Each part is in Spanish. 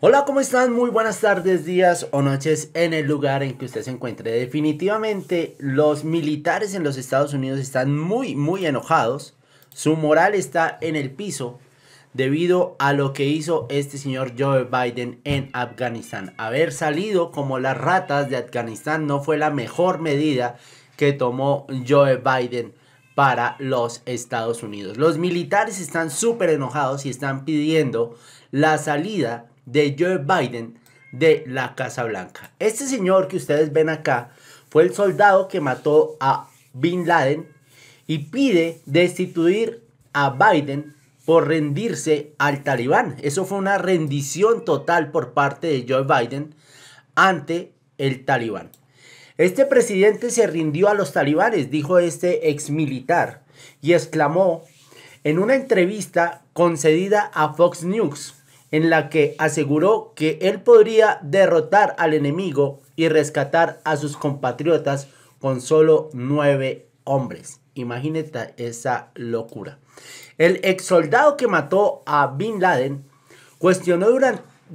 Hola, ¿cómo están? Muy buenas tardes, días o noches en el lugar en que usted se encuentre. Definitivamente los militares en los Estados Unidos están muy, muy enojados. Su moral está en el piso debido a lo que hizo este señor Joe Biden en Afganistán. Haber salido como las ratas de Afganistán no fue la mejor medida que tomó Joe Biden para los Estados Unidos. Los militares están súper enojados y están pidiendo la salida de Joe Biden de la Casa Blanca. Este señor que ustedes ven acá fue el soldado que mató a Bin Laden y pide destituir a Biden por rendirse al talibán. Eso fue una rendición total por parte de Joe Biden ante el talibán. Este presidente se rindió a los talibanes, dijo este ex militar, y exclamó en una entrevista concedida a Fox News en la que aseguró que él podría derrotar al enemigo y rescatar a sus compatriotas con solo nueve hombres. Imagínate esa locura. El ex soldado que mató a Bin Laden cuestionó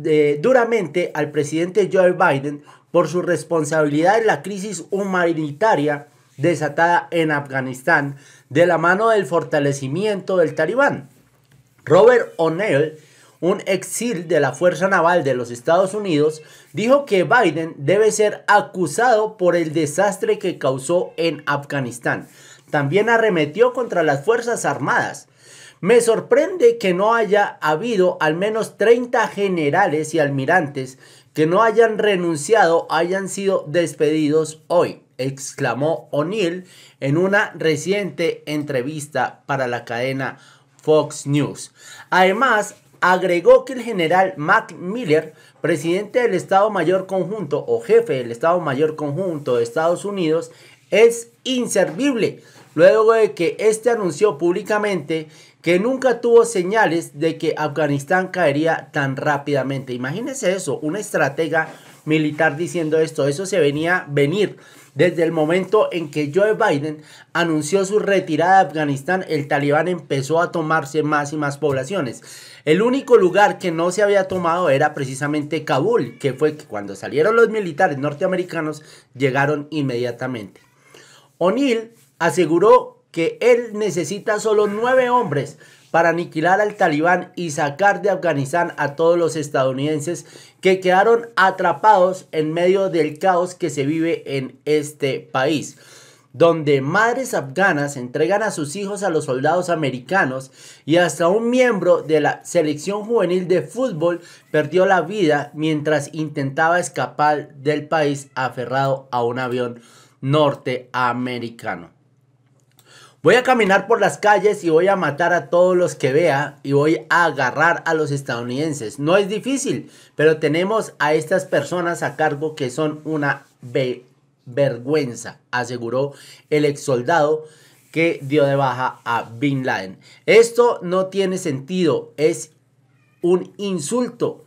eh, duramente al presidente Joe Biden por su responsabilidad en la crisis humanitaria desatada en Afganistán de la mano del fortalecimiento del talibán. Robert O'Neill un exil de la Fuerza Naval de los Estados Unidos, dijo que Biden debe ser acusado por el desastre que causó en Afganistán. También arremetió contra las Fuerzas Armadas. Me sorprende que no haya habido al menos 30 generales y almirantes que no hayan renunciado, hayan sido despedidos hoy, exclamó O'Neill en una reciente entrevista para la cadena Fox News. Además, agregó que el general Mac Miller, presidente del Estado Mayor Conjunto o jefe del Estado Mayor Conjunto de Estados Unidos, es inservible, luego de que este anunció públicamente que nunca tuvo señales de que Afganistán caería tan rápidamente. Imagínense eso, una estratega militar diciendo esto, eso se venía a venir. Desde el momento en que Joe Biden anunció su retirada de Afganistán, el talibán empezó a tomarse más y más poblaciones. El único lugar que no se había tomado era precisamente Kabul, que fue que cuando salieron los militares norteamericanos llegaron inmediatamente. O'Neill aseguró que él necesita solo nueve hombres para aniquilar al talibán y sacar de Afganistán a todos los estadounidenses que quedaron atrapados en medio del caos que se vive en este país, donde madres afganas entregan a sus hijos a los soldados americanos y hasta un miembro de la selección juvenil de fútbol perdió la vida mientras intentaba escapar del país aferrado a un avión norteamericano. Voy a caminar por las calles y voy a matar a todos los que vea y voy a agarrar a los estadounidenses. No es difícil, pero tenemos a estas personas a cargo que son una vergüenza, aseguró el ex soldado que dio de baja a Bin Laden. Esto no tiene sentido, es un insulto,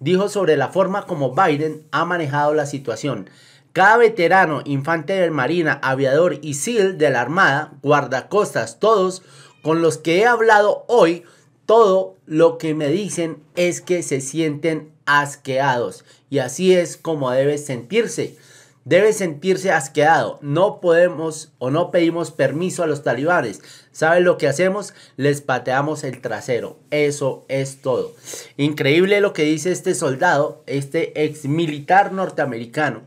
dijo sobre la forma como Biden ha manejado la situación. Cada veterano, infante del marina, aviador y SEAL de la Armada, guardacostas, todos con los que he hablado hoy, todo lo que me dicen es que se sienten asqueados. Y así es como debe sentirse. Debe sentirse asqueado. No podemos o no pedimos permiso a los talibanes. ¿Saben lo que hacemos? Les pateamos el trasero. Eso es todo. Increíble lo que dice este soldado, este ex militar norteamericano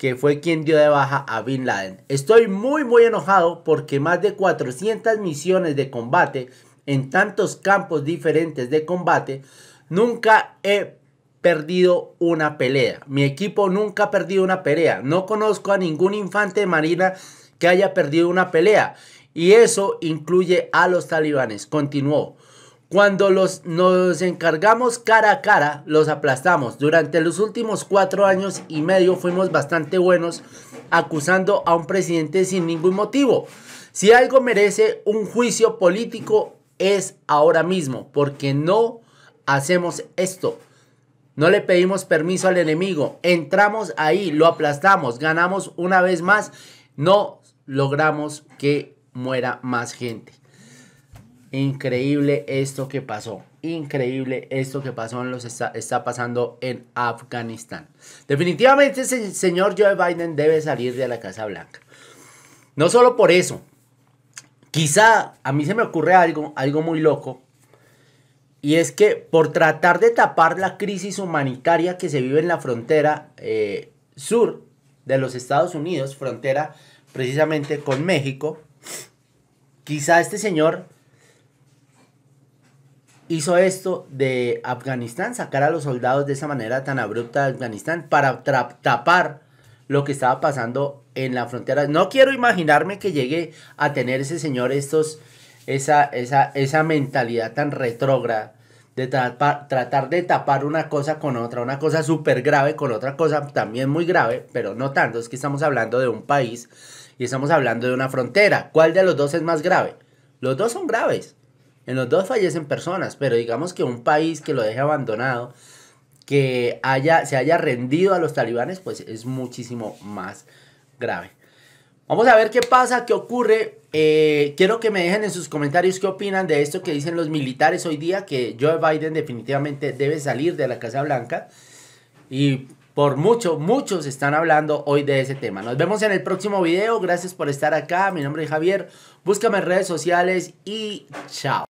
que fue quien dio de baja a Bin Laden. Estoy muy muy enojado porque más de 400 misiones de combate en tantos campos diferentes de combate, nunca he perdido una pelea. Mi equipo nunca ha perdido una pelea. No conozco a ningún infante de marina que haya perdido una pelea. Y eso incluye a los talibanes. Continuó. Cuando nos encargamos cara a cara, los aplastamos. Durante los últimos cuatro años y medio fuimos bastante buenos acusando a un presidente sin ningún motivo. Si algo merece un juicio político es ahora mismo, porque no hacemos esto. No le pedimos permiso al enemigo. Entramos ahí, lo aplastamos, ganamos una vez más. No logramos que muera más gente. Increíble esto que pasó. Increíble esto que pasó está, pasando en Afganistán. Definitivamente el señor Joe Biden debe salir de la Casa Blanca. No solo por eso. Quizá a mí se me ocurre algo, algo muy loco. Y es que por tratar de tapar la crisis humanitaria que se vive en la frontera eh, sur de los Estados Unidos, frontera precisamente con México, quizá este señor hizo esto de Afganistán, sacar a los soldados de esa manera tan abrupta de Afganistán para tapar lo que estaba pasando en la frontera. No quiero imaginarme que llegue a tener ese señor estos, esa, esa, esa mentalidad tan retrógrada de tratar de tapar una cosa con otra, una cosa súper grave con otra cosa también muy grave, pero no tanto, es que estamos hablando de un país y estamos hablando de una frontera. ¿Cuál de los dos es más grave? Los dos son graves. En los dos fallecen personas, pero digamos que un país que lo deje abandonado, que haya, se haya rendido a los talibanes, pues es muchísimo más grave. Vamos a ver qué pasa, qué ocurre. Eh, quiero que me dejen en sus comentarios qué opinan de esto que dicen los militares hoy día, que Joe Biden definitivamente debe salir de la Casa Blanca. Y por mucho, muchos están hablando hoy de ese tema. Nos vemos en el próximo video. Gracias por estar acá. Mi nombre es Javier. Búscame en redes sociales y chao.